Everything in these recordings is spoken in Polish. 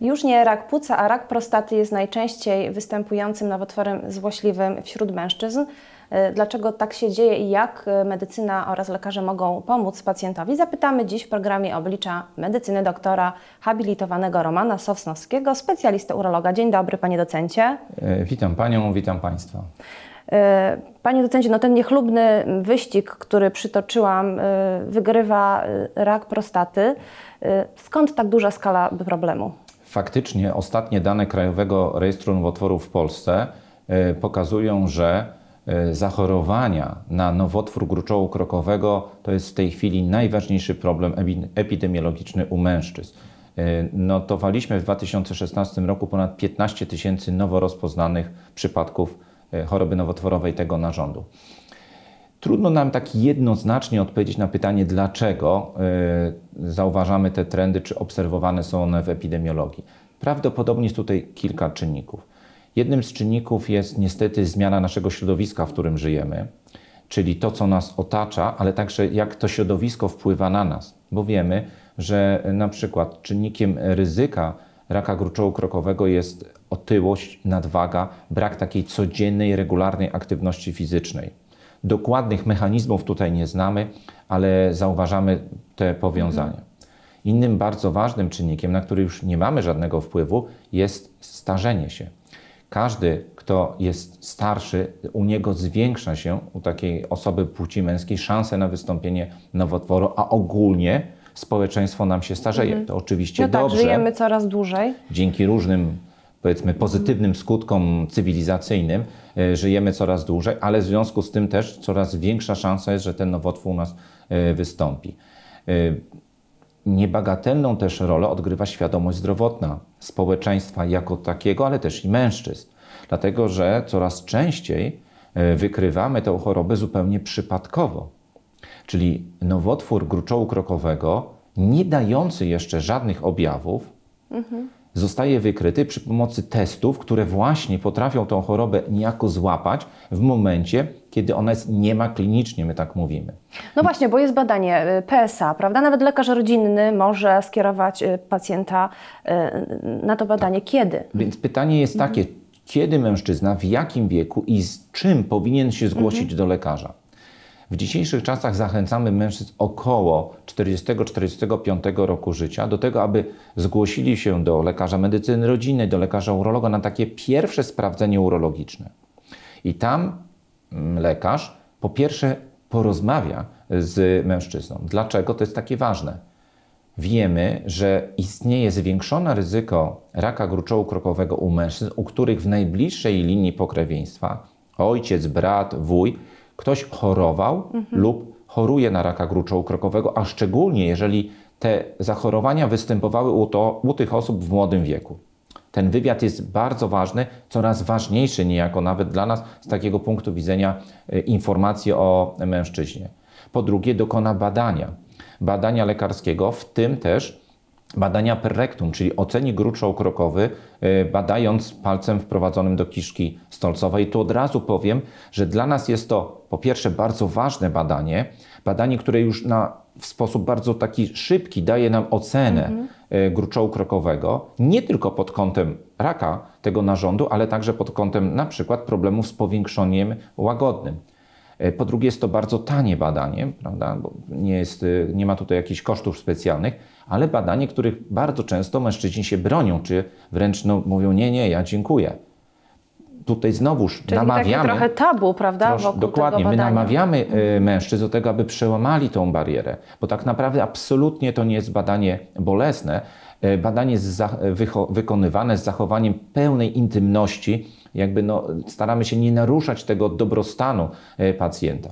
Już nie rak płuca, a rak prostaty jest najczęściej występującym nowotworem złośliwym wśród mężczyzn. E, dlaczego tak się dzieje i jak e, medycyna oraz lekarze mogą pomóc pacjentowi? Zapytamy dziś w programie Oblicza Medycyny doktora habilitowanego Romana Sowsnowskiego, specjalistę urologa. Dzień dobry, panie docencie. E, witam panią, witam państwa. Panie docencie, no ten niechlubny wyścig, który przytoczyłam, wygrywa rak prostaty. Skąd tak duża skala problemu? faktycznie ostatnie dane Krajowego Rejestru Nowotworów w Polsce e, pokazują, że e, zachorowania na nowotwór gruczołu krokowego to jest w tej chwili najważniejszy problem epidemiologiczny u mężczyzn. E, notowaliśmy w 2016 roku ponad 15 tysięcy nowo rozpoznanych przypadków choroby nowotworowej tego narządu. Trudno nam tak jednoznacznie odpowiedzieć na pytanie, dlaczego y, zauważamy te trendy, czy obserwowane są one w epidemiologii. Prawdopodobnie jest tutaj kilka czynników. Jednym z czynników jest niestety zmiana naszego środowiska, w którym żyjemy, czyli to, co nas otacza, ale także jak to środowisko wpływa na nas, bo wiemy, że y, na przykład czynnikiem ryzyka raka gruczołu krokowego jest otyłość, nadwaga, brak takiej codziennej, regularnej aktywności fizycznej. Dokładnych mechanizmów tutaj nie znamy, ale zauważamy te powiązania. Innym bardzo ważnym czynnikiem, na który już nie mamy żadnego wpływu, jest starzenie się. Każdy, kto jest starszy, u niego zwiększa się, u takiej osoby płci męskiej, szanse na wystąpienie nowotworu, a ogólnie społeczeństwo nam się starzeje. Mhm. To oczywiście no tak, dobrze. żyjemy coraz dłużej. Dzięki różnym powiedzmy pozytywnym skutkom cywilizacyjnym e, żyjemy coraz dłużej, ale w związku z tym też coraz większa szansa jest, że ten nowotwór u nas e, wystąpi. E, niebagatelną też rolę odgrywa świadomość zdrowotna społeczeństwa jako takiego, ale też i mężczyzn, dlatego że coraz częściej wykrywamy tę chorobę zupełnie przypadkowo. Czyli nowotwór gruczołu krokowego, nie dający jeszcze żadnych objawów, mhm zostaje wykryty przy pomocy testów, które właśnie potrafią tą chorobę niejako złapać w momencie, kiedy ona jest nie ma klinicznie, my tak mówimy. No właśnie, bo jest badanie y, PSA, prawda? Nawet lekarz rodzinny może skierować y, pacjenta y, na to badanie. Tak. Kiedy? Więc pytanie jest mhm. takie, mhm. kiedy mężczyzna, w jakim wieku i z czym powinien się zgłosić mhm. do lekarza? W dzisiejszych czasach zachęcamy mężczyzn około 40-45 roku życia do tego, aby zgłosili się do lekarza medycyny rodzinnej, do lekarza urologa na takie pierwsze sprawdzenie urologiczne. I tam mm, lekarz po pierwsze porozmawia z mężczyzną. Dlaczego to jest takie ważne? Wiemy, że istnieje zwiększone ryzyko raka gruczołu krokowego u mężczyzn, u których w najbliższej linii pokrewieństwa ojciec, brat, wuj ktoś chorował mhm. lub choruje na raka gruczołu krokowego, a szczególnie jeżeli te zachorowania występowały u, to, u tych osób w młodym wieku. Ten wywiad jest bardzo ważny, coraz ważniejszy niejako nawet dla nas z takiego punktu widzenia e, informacji o mężczyźnie. Po drugie, dokona badania. Badania lekarskiego, w tym też badania per rectum, czyli oceni gruczoł krokowy, e, badając palcem wprowadzonym do kiszki stolcowej. Tu od razu powiem, że dla nas jest to po pierwsze bardzo ważne badanie, badanie, które już na, w sposób bardzo taki szybki daje nam ocenę mhm. E, gruczołu krokowego, nie tylko pod kątem raka tego narządu, ale także pod kątem na przykład problemów z powiększoniem łagodnym. E, po drugie, jest to bardzo tanie badanie, prawda? bo nie, jest, e, nie ma tutaj jakichś kosztów specjalnych, ale badanie, których bardzo często mężczyźni się bronią, czy wręcz no, mówią: Nie, nie, ja dziękuję tutaj znowuż Czyli namawiamy. trochę tabu, prawda? dokładnie. My namawiamy e, mhm. mężczyzn do tego, aby przełamali tą barierę, bo tak naprawdę absolutnie to nie jest badanie bolesne. E, badanie jest wykonywane z zachowaniem pełnej intymności, jakby no, staramy się nie naruszać tego dobrostanu e, pacjenta.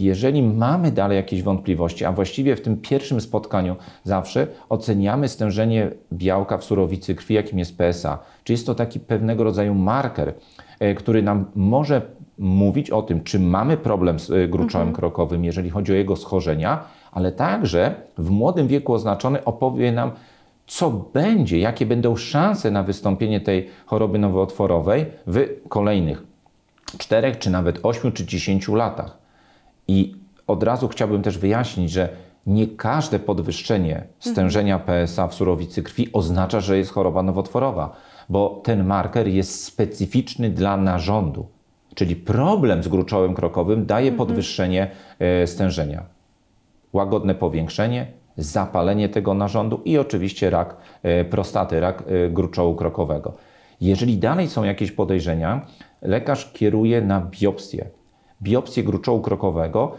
Jeżeli mamy dalej jakieś wątpliwości, a właściwie w tym pierwszym spotkaniu zawsze oceniamy stężenie białka w surowicy krwi, jakim jest PSA, czy jest to taki pewnego rodzaju marker, e, który nam może mówić o tym, czy mamy problem z e, gruczołem mhm. krokowym, jeżeli chodzi o jego schorzenia, ale także w młodym wieku oznaczony opowie nam, co będzie, jakie będą szanse na wystąpienie tej choroby nowotworowej w kolejnych 4 czy nawet 8 czy 10 latach. I od razu chciałbym też wyjaśnić, że nie każde podwyższenie stężenia PSA w surowicy krwi oznacza, że jest choroba nowotworowa, bo ten marker jest specyficzny dla narządu. Czyli problem z gruczołem krokowym daje mhm. podwyższenie e, stężenia. Łagodne powiększenie, zapalenie tego narządu i oczywiście rak e, prostaty, rak e, gruczołu krokowego. Jeżeli dalej są jakieś podejrzenia, lekarz kieruje na biopsję biopsję gruczołu krokowego,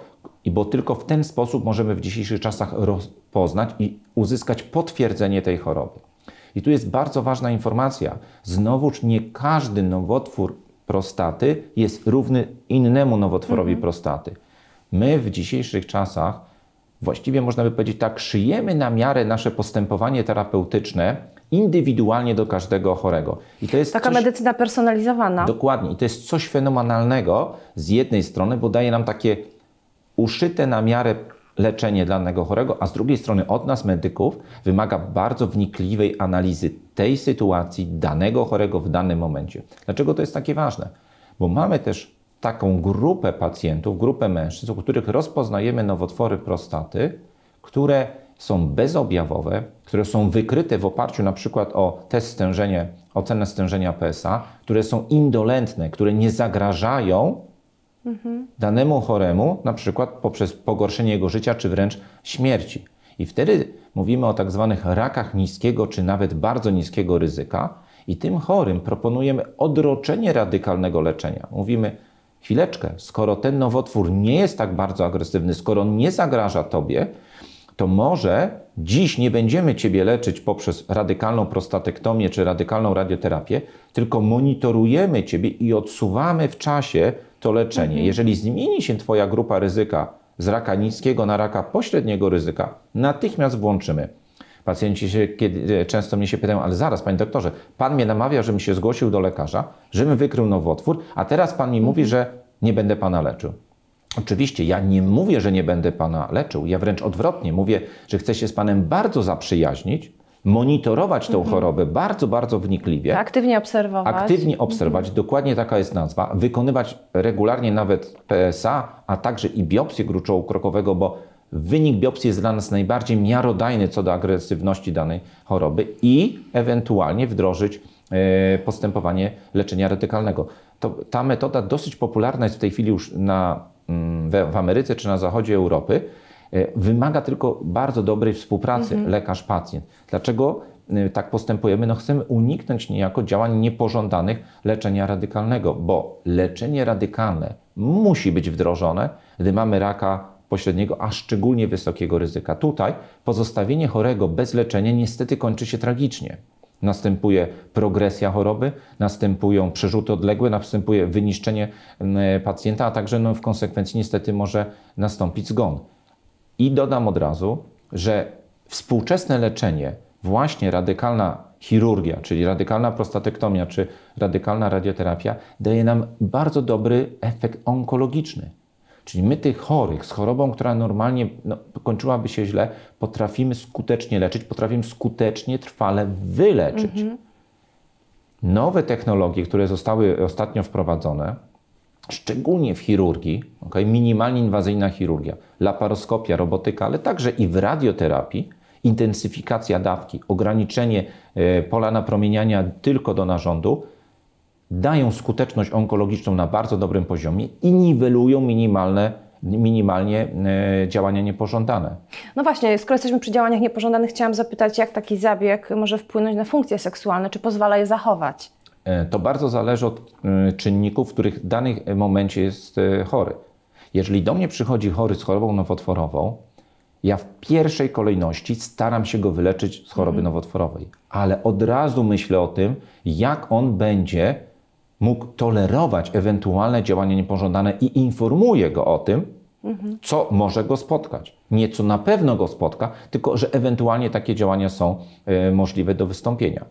i bo tylko w ten sposób możemy w dzisiejszych czasach rozpoznać i uzyskać potwierdzenie tej choroby. I tu jest bardzo ważna informacja. Znowuż nie każdy nowotwór prostaty jest równy innemu nowotworowi mhm. prostaty. My w dzisiejszych czasach właściwie można by powiedzieć tak, szyjemy na miarę nasze postępowanie terapeutyczne indywidualnie do każdego chorego. I to jest Taka coś, medycyna personalizowana. Dokładnie. I to jest coś fenomenalnego z jednej strony, bo daje nam takie uszyte na miarę leczenie danego chorego, a z drugiej strony od nas, medyków, wymaga bardzo wnikliwej analizy tej sytuacji danego chorego w danym momencie. Dlaczego to jest takie ważne? Bo mamy też taką grupę pacjentów, grupę mężczyzn, u których rozpoznajemy nowotwory prostaty, które są bezobjawowe, które są wykryte w oparciu na przykład o test stężenia, ocenę stężenia PSA, które są indolentne, które nie zagrażają mhm. danemu choremu, na przykład poprzez pogorszenie jego życia czy wręcz śmierci. I wtedy mówimy o tak zwanych rakach niskiego czy nawet bardzo niskiego ryzyka, i tym chorym proponujemy odroczenie radykalnego leczenia. Mówimy, chwileczkę, skoro ten nowotwór nie jest tak bardzo agresywny, skoro nie zagraża tobie, to może dziś nie będziemy Ciebie leczyć poprzez radykalną prostatektomię czy radykalną radioterapię, tylko monitorujemy Ciebie i odsuwamy w czasie to leczenie. Mhm. Jeżeli zmieni się Twoja grupa ryzyka z raka niskiego na raka pośredniego ryzyka, natychmiast włączymy. Pacjenci się kiedy, e, często mnie się pytają, ale zaraz, panie doktorze, pan mnie namawia, żebym się zgłosił do lekarza, żebym wykrył nowotwór, a teraz pan mi mówi, mhm. że nie będę pana leczył. Oczywiście ja nie mówię, że nie będę Pana leczył. Ja wręcz odwrotnie mówię, że chcę się z Panem bardzo zaprzyjaźnić, monitorować tą mhm. chorobę bardzo, bardzo wnikliwie. Aktywnie obserwować. Aktywnie mhm. obserwować, mhm. dokładnie taka jest nazwa. Wykonywać regularnie nawet PSA, a także i biopsję krokowego, bo wynik biopsji jest dla nas najbardziej miarodajny co do agresywności danej choroby i ewentualnie wdrożyć e, postępowanie leczenia radykalnego. To, ta metoda dosyć popularna jest w tej chwili już na Mm, w Ameryce czy na zachodzie Europy, e, wymaga tylko bardzo dobrej współpracy mhm. lekarz-pacjent. Dlaczego e, tak postępujemy? No chcemy uniknąć niejako działań niepożądanych leczenia radykalnego, bo leczenie radykalne musi być wdrożone, gdy mamy raka pośredniego, a szczególnie wysokiego ryzyka. Tutaj pozostawienie chorego bez leczenia niestety kończy się tragicznie następuje progresja choroby, następują przerzuty odległe, następuje wyniszczenie mm, pacjenta, a także no, w konsekwencji niestety może nastąpić zgon. I dodam od razu, że współczesne leczenie, właśnie radykalna chirurgia, czyli radykalna prostatektomia czy radykalna radioterapia, daje nam bardzo dobry efekt onkologiczny. Czyli my tych chorych z chorobą, która normalnie no, kończyłaby się źle, potrafimy skutecznie leczyć, potrafimy skutecznie, trwale wyleczyć. Mhm. Nowe technologie, które zostały ostatnio wprowadzone, szczególnie w chirurgii, okay, minimalnie inwazyjna chirurgia, laparoskopia, robotyka, ale także i w radioterapii, intensyfikacja dawki, ograniczenie e, pola napromieniania tylko do narządu, dają skuteczność onkologiczną na bardzo dobrym poziomie i niwelują minimalne minimalnie e, działania niepożądane. No właśnie, skoro jesteśmy przy działaniach niepożądanych, chciałam zapytać, jak taki zabieg może wpłynąć na funkcje seksualne, czy pozwala je zachować? E, to bardzo zależy od e, czynników, których w danym momencie jest chory. Jeżeli do mnie przychodzi chory z chorobą nowotworową, ja w pierwszej kolejności staram się go wyleczyć z choroby mhm. nowotworowej, ale od razu myślę o tym, jak on będzie mógł tolerować ewentualne działanie niepożądane i informuje go o tym, co może go spotkać. Nie co na pewno go spotka, tylko że ewentualnie takie działania są e, możliwe do wystąpienia.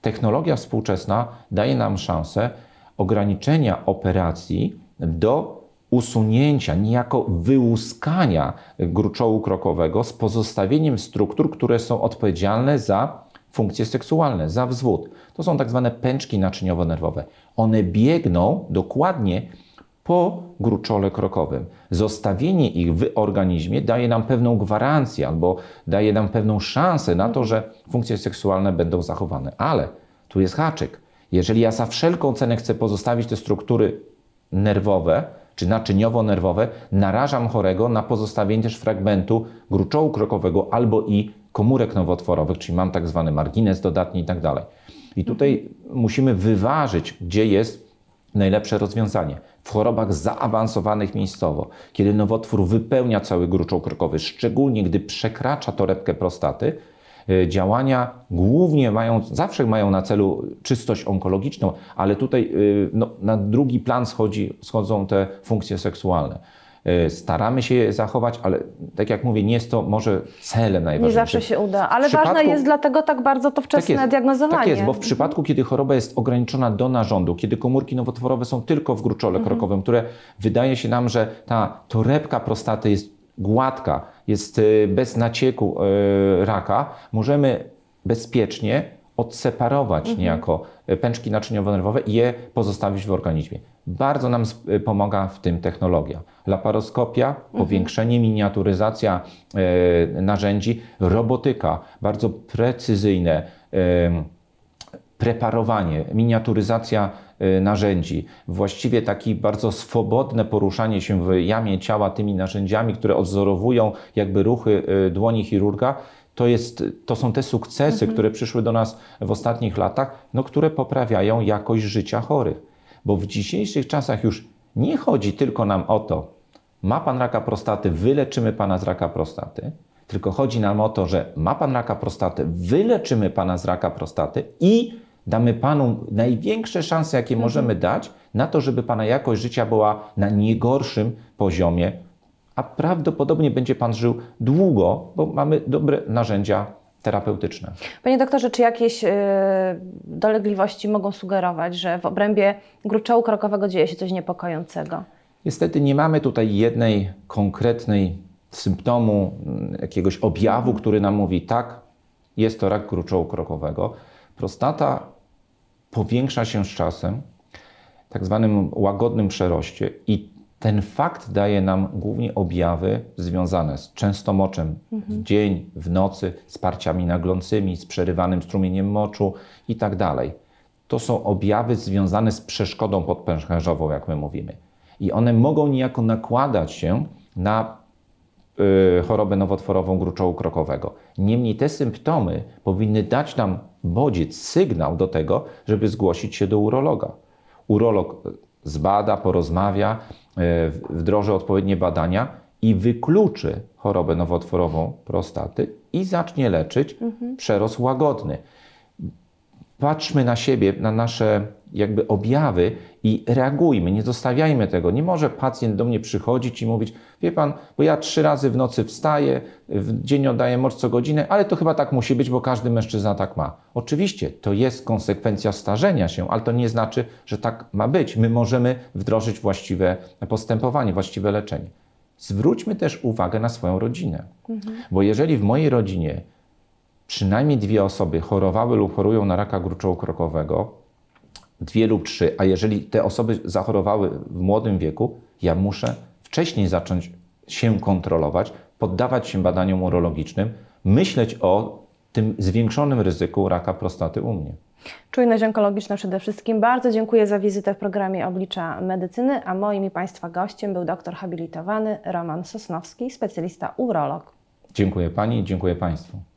Technologia współczesna daje nam szansę ograniczenia operacji do usunięcia, niejako wyłuskania gruczołu krokowego z pozostawieniem struktur, które są odpowiedzialne za funkcje seksualne, wzwód. To są tak zwane pęczki naczyniowo-nerwowe. One biegną dokładnie po gruczole krokowym. Zostawienie ich w organizmie daje nam pewną gwarancję albo daje nam pewną szansę na to, że funkcje seksualne będą zachowane. Ale tu jest haczyk. Jeżeli ja za wszelką cenę chcę pozostawić te struktury nerwowe czy naczyniowo-nerwowe, narażam chorego na pozostawienie też fragmentu gruczołu krokowego albo i komórek nowotworowych, czyli mam tak zwany margines dodatni i tak dalej. I tutaj mhm. musimy wyważyć, gdzie jest najlepsze rozwiązanie. W chorobach zaawansowanych miejscowo, kiedy nowotwór wypełnia cały gruczoł krokowy, szczególnie gdy przekracza torebkę prostaty, y, działania głównie mają, zawsze mają na celu czystość onkologiczną, ale tutaj y, no, na drugi plan schodzi, schodzą te funkcje seksualne. E, staramy się zachować, ale tak jak mówię, nie jest to może celem najważniejszym. Nie zawsze się uda, ale ważne jest dlatego tak bardzo to tak wczesne tak jest, diagnozowanie. Tak jest, bo w mhm. przypadku, kiedy choroba jest ograniczona do narządu, kiedy komórki nowotworowe są tylko w gruczole mhm. krokowym, które wydaje się nam, że ta torebka prostaty jest gładka, jest y, bez nacieku y, raka, możemy bezpiecznie odseparować mhm. niejako e, pęczki naczyniowo-nerwowe i je pozostawić w organizmie. Bardzo nam e, pomaga w tym technologia. Laparoskopia, mhm. powiększenie, miniaturyzacja e, narzędzi, robotyka, bardzo precyzyjne e, preparowanie, miniaturyzacja Y, narzędzi. Właściwie takie bardzo swobodne poruszanie się w jamie ciała tymi narzędziami, które odzorowują jakby ruchy y, dłoni chirurga, to, jest, to są te sukcesy, mhm. które przyszły do nas w ostatnich latach, no, które poprawiają jakość życia chorych. Bo w dzisiejszych czasach już nie chodzi tylko nam o to, ma pan raka prostaty, wyleczymy pana z raka prostaty, tylko chodzi nam o to, że ma pan raka prostaty, wyleczymy pana z raka prostaty i damy Panu największe szanse, jakie mhm. możemy dać na to, żeby Pana jakość życia była na niegorszym poziomie, a prawdopodobnie będzie Pan żył długo, bo mamy dobre narzędzia terapeutyczne. Panie doktorze, czy jakieś yy, dolegliwości mogą sugerować, że w obrębie gruczołu krokowego dzieje się coś niepokojącego? Niestety nie mamy tutaj jednej konkretnej symptomu, mm, jakiegoś objawu, mhm. który nam mówi tak, jest to rak gruczołu krokowego. Prostata powiększa się z czasem, tak zwanym łagodnym przeroście i ten fakt daje nam głównie objawy związane z częstomoczem moczem w mhm. dzień, w nocy, z parciami naglącymi, z przerywanym strumieniem moczu i tak dalej. To są objawy związane z przeszkodą podpęcherzową, jak my mówimy. I one mogą niejako nakładać się na yy, chorobę nowotworową gruczołu krokowego. Niemniej te symptomy powinny dać nam bodziec, sygnał do tego, żeby zgłosić się do urologa. Urolog zbada, porozmawia, e, wdroży odpowiednie badania i wykluczy chorobę nowotworową prostaty i zacznie leczyć mhm. przerost łagodny. Patrzmy na siebie, na nasze jakby objawy i reagujmy, nie zostawiajmy tego. Nie może pacjent do mnie przychodzić i mówić, wie pan, bo ja trzy razy w nocy wstaję, w dzień oddaję moc co godzinę, ale to chyba tak musi być, bo każdy mężczyzna tak ma. Oczywiście, to jest konsekwencja starzenia się, ale to nie znaczy, że tak ma być. My możemy wdrożyć właściwe postępowanie, właściwe leczenie. Zwróćmy też uwagę na swoją rodzinę, mhm. bo jeżeli w mojej rodzinie przynajmniej dwie osoby chorowały lub chorują na raka gruczołu krokowego, dwie lub trzy, a jeżeli te osoby zachorowały w młodym wieku, ja muszę wcześniej zacząć się kontrolować, poddawać się badaniom urologicznym, myśleć o tym zwiększonym ryzyku raka prostaty u mnie. Czujność onkologiczna przede wszystkim. Bardzo dziękuję za wizytę w programie Oblicza Medycyny, a moim i Państwa gościem był doktor habilitowany Roman Sosnowski, specjalista urolog. Dziękuję Pani, dziękuję Państwu.